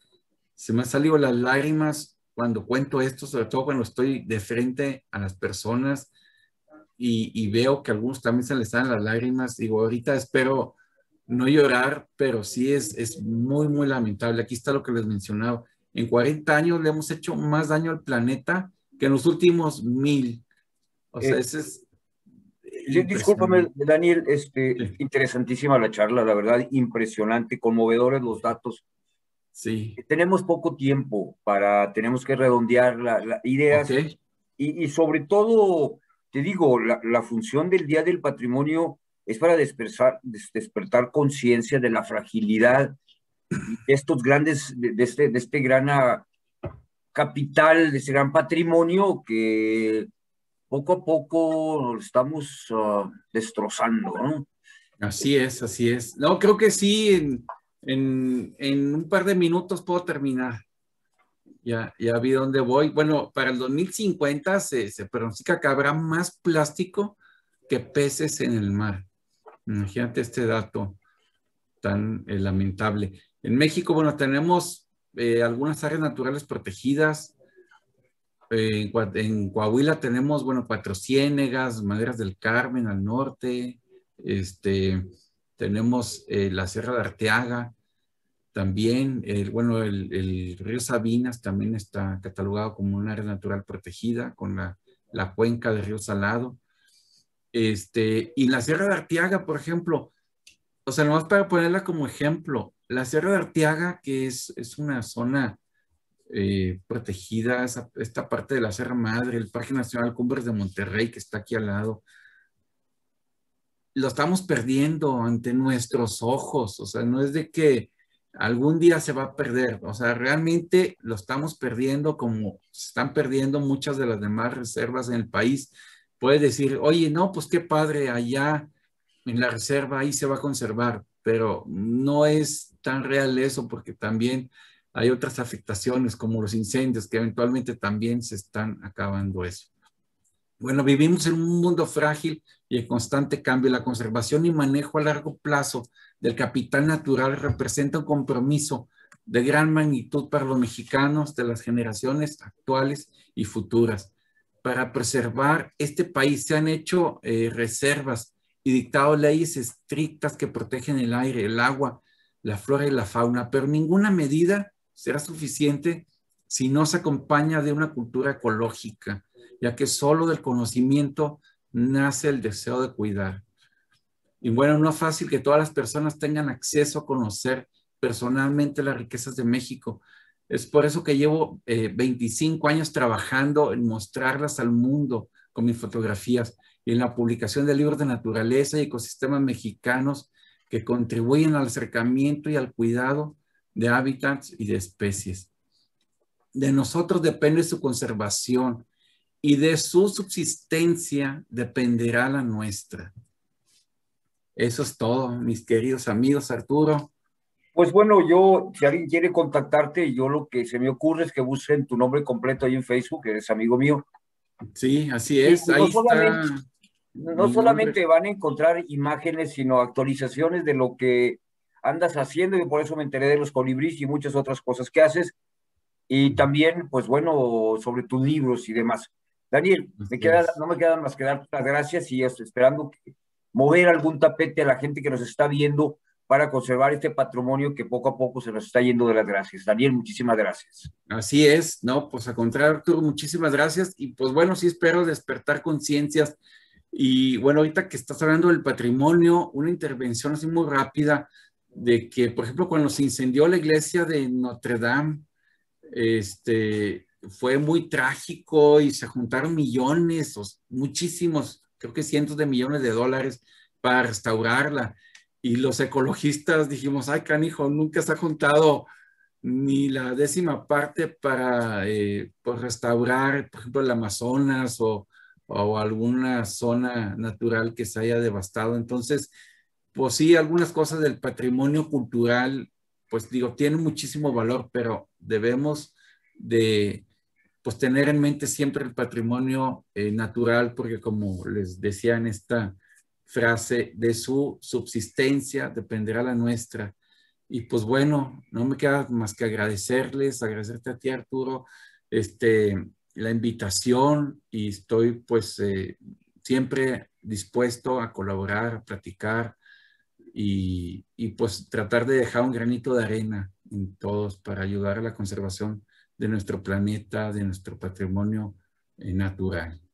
se me han salido las lágrimas cuando cuento esto, sobre todo cuando estoy de frente a las personas y, y veo que a algunos también se les salen las lágrimas. Digo, ahorita espero no llorar, pero sí es, es muy, muy lamentable. Aquí está lo que les mencionaba. En 40 años le hemos hecho más daño al planeta que en los últimos mil. O sea, eh, ese es... Discúlpame, Daniel, este, interesantísima la charla, la verdad, impresionante, conmovedores los datos. Sí. Tenemos poco tiempo para, tenemos que redondear las la ideas y, sobre todo, te digo, la función del Día del Patrimonio es para despertar, despertar conciencia de la fragilidad de estos grandes, de, este, de este gran ah, capital, de este gran patrimonio que poco a poco estamos ah, destrozando, Así es, así es. No, creo que sí, en, un par de minutos puedo terminar. Ya, ya vi dónde voy. Bueno, para el 2050 se, se que habrá más plástico que peces en el mar. Imagínate este dato tan eh, lamentable. En México, bueno, tenemos eh, algunas áreas naturales protegidas. Eh, en, Coahuila tenemos, bueno, Cuatro Ciénegas, Maderas del Carmen al norte, este, tenemos la Sierra de Arteaga, también, bueno, el, río Sabinas también está catalogado como un área natural protegida con la cuenca del río Salado. Este, y la Sierra de Arteaga, por ejemplo, o sea, nomás para ponerla como ejemplo, la Sierra de Arteaga, que es, es una zona eh, protegida, esta parte de la Sierra Madre, el Parque Nacional Cumbres de Monterrey, que está aquí al lado, lo estamos perdiendo ante nuestros ojos, o sea, no es de que algún día se va a perder, o sea, realmente lo estamos perdiendo como se están perdiendo muchas de las demás reservas en el país. Puedes decir, oye, no, pues qué padre, allá en la reserva, ahí se va a conservar, pero no es tan real eso porque también hay otras afectaciones como los incendios que eventualmente también se están acabando eso. Bueno, vivimos en un mundo frágil y en constante cambio. La conservación y manejo a largo plazo del capital natural representa un compromiso de gran magnitud para los mexicanos de las generaciones actuales y futuras para preservar este país. Se han hecho eh, reservas y dictado leyes estrictas que protegen el aire, el agua, la flora y la fauna, pero ninguna medida será suficiente si no se acompaña de una cultura ecológica, ya que solo del conocimiento nace el deseo de cuidar. Y bueno, no es fácil que todas las personas tengan acceso a conocer personalmente las riquezas de México, es por eso que llevo 25 eh, años trabajando en mostrarlas al mundo con mis fotografías y en la publicación de libros de naturaleza y ecosistemas mexicanos que contribuyen al acercamiento y al cuidado de hábitats y de especies. De nosotros depende su conservación y de su subsistencia dependerá la nuestra. Eso es todo, mis queridos amigos Arturo. Pues bueno, yo, si alguien quiere contactarte, yo lo que se me ocurre es que busquen tu nombre completo ahí en Facebook, eres amigo mío. Sí, así es. Pues, no solamente, van a encontrar imágenes, sino actualizaciones de lo que andas haciendo, y por eso me enteré de los colibríes y muchas otras cosas que haces. Y también, pues bueno, sobre tus libros y demás. Daniel, queda, no me quedan más que dar las gracias y esperando mover algún tapete a la gente que nos está viendo para conservar este patrimonio que poco a poco se nos está yendo de las gracias. Daniel, muchísimas gracias. Así es, ¿no? Pues a contrario, Arturo, muchísimas gracias y pues bueno, sí espero despertar conciencias y bueno, ahorita que estás hablando del patrimonio, una intervención así muy rápida de que, por ejemplo, cuando se incendió la iglesia de Notre Dame, este, fue muy trágico y se juntaron millones, muchísimos, creo que cientos de millones de dólares para restaurarla y los ecologistas dijimos, ay, canijo, nunca se ha juntado ni la décima parte para eh, pues, restaurar, por ejemplo, el Amazonas o, o, alguna zona natural que se haya devastado. Entonces, pues sí, algunas cosas del patrimonio cultural, pues digo, tienen muchísimo valor, pero debemos de pues tener en mente siempre el patrimonio eh, natural, porque como les decía en esta frase, de su subsistencia dependerá la nuestra. Y pues bueno, no me queda más que agradecerles, agradecerte a ti Arturo, este, la invitación y estoy pues eh, siempre dispuesto a colaborar, a platicar y, y pues tratar de dejar un granito de arena en todos para ayudar a la conservación de nuestro planeta, de nuestro patrimonio eh, natural.